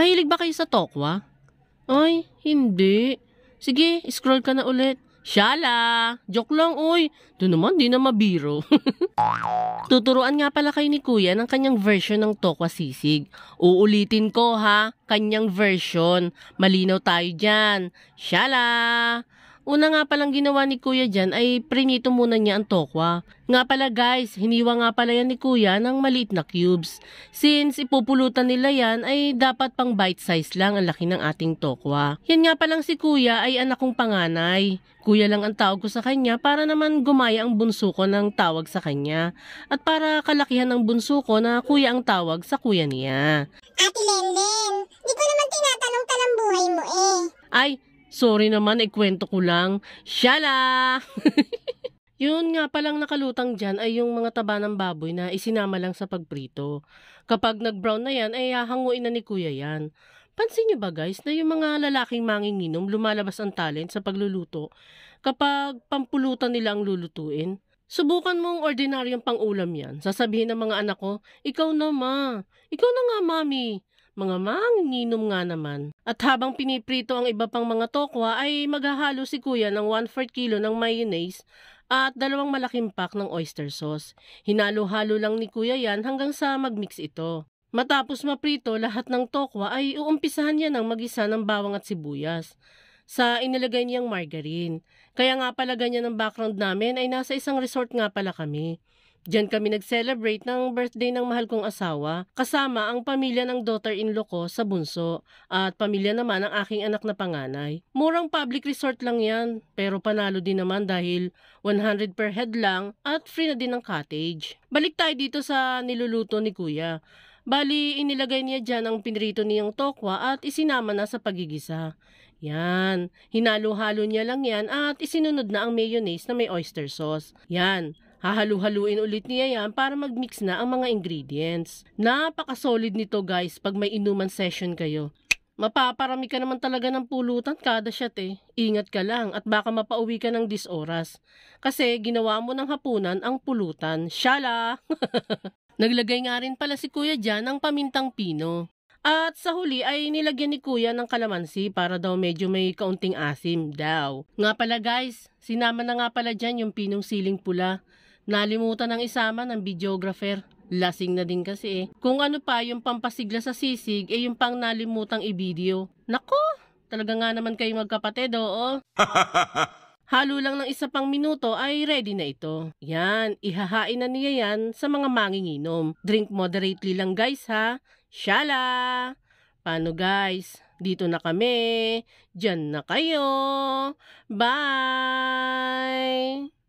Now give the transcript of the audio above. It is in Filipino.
Mahilig ba kayo sa tokwa? Ay, hindi. Sige, scroll ka na ulit. Shala! Joke lang, oy! Doon naman, di na mabiro. Tuturuan nga pala kayo ni Kuya ng kanyang version ng Tokwa Sisig. Uulitin ko ha, kanyang version. Malinaw tayo dyan. Shala! Una nga palang ginawa ni Kuya dyan ay prinito muna niya ang tokwa. Nga pala guys, hiniwa nga pala yan ni Kuya ng maliit na cubes. Since ipupulutan nila yan ay dapat pang bite size lang ang laki ng ating tokwa. Yan nga palang si Kuya ay anak kong panganay. Kuya lang ang tawag ko sa kanya para naman gumaya ang bunso ko ng tawag sa kanya. At para kalakihan ng bunso ko na kuya ang tawag sa kuya niya. Ate Lenden, di ko naman tinatanong ka ng buhay mo eh. Ay, Sorry naman, ikwento ko lang. Shala! Yun nga palang nakalutang dyan ay yung mga taba ng baboy na isinama lang sa pagprito. Kapag nag-brown na yan, ay hahanguin na ni kuya yan. Pansin nyo ba guys na yung mga lalaking manginginom lumalabas ang talent sa pagluluto kapag pampulutan nila ang lulutuin? Subukan mong ordinaryong pangulam yan. Sasabihin ng mga anak ko, ikaw na ma, ikaw na nga mami, mga manginginom nga naman. At habang piniprito ang iba pang mga tokwa ay maghahalo si kuya ng 1-4 kilo ng mayonnaise at dalawang malaking pack ng oyster sauce. Hinalo-halo lang ni kuya yan hanggang sa magmix ito. Matapos maprito lahat ng tokwa ay uumpisahan niya ng magisa ng bawang at sibuyas sa inilagay niyang margarine. Kaya nga pala ganyan ang background namin ay nasa isang resort nga pala kami. Diyan kami nag-celebrate ng birthday ng mahal kong asawa kasama ang pamilya ng daughter-in-law ko sa bunso at pamilya naman ng aking anak na panganay. Murang public resort lang yan pero panalo din naman dahil 100 per head lang at free na din ang cottage. Balik tayo dito sa niluluto ni kuya. Bali, inilagay niya dyan ang pinrito niyang tokwa at isinama na sa pagigisa. Yan, hinalo-halo niya lang yan at isinunod na ang mayonnaise na may oyster sauce. Yan, Hahalu-haluin ulit niya yan para mag-mix na ang mga ingredients. Napaka-solid nito guys pag may inuman session kayo. Mapaparami ka naman talaga ng pulutan kada shot eh. Ingat ka lang at baka mapauwi ka ng disoras. Kasi ginawa mo ng hapunan ang pulutan. Shala! Naglagay nga rin pala si kuya dyan ng pamintang pino. At sa huli ay nilagyan ni kuya ng kalamansi para daw medyo may kaunting asim daw. Nga pala guys, sinama na nga pala dyan yung pinong siling pula. Nalimutan ang isama ng videographer. Lasing na din kasi eh. Kung ano pa yung pampasigla sa sisig, eh yung pang nalimutang i-video. Nako! Talaga nga naman kayo magkapatid, oo. Halo lang ng isa pang minuto ay ready na ito. Yan, ihahain na niya yan sa mga manginginom. Drink moderately lang guys ha. Shala! Paano guys? Dito na kami. Diyan na kayo. Bye!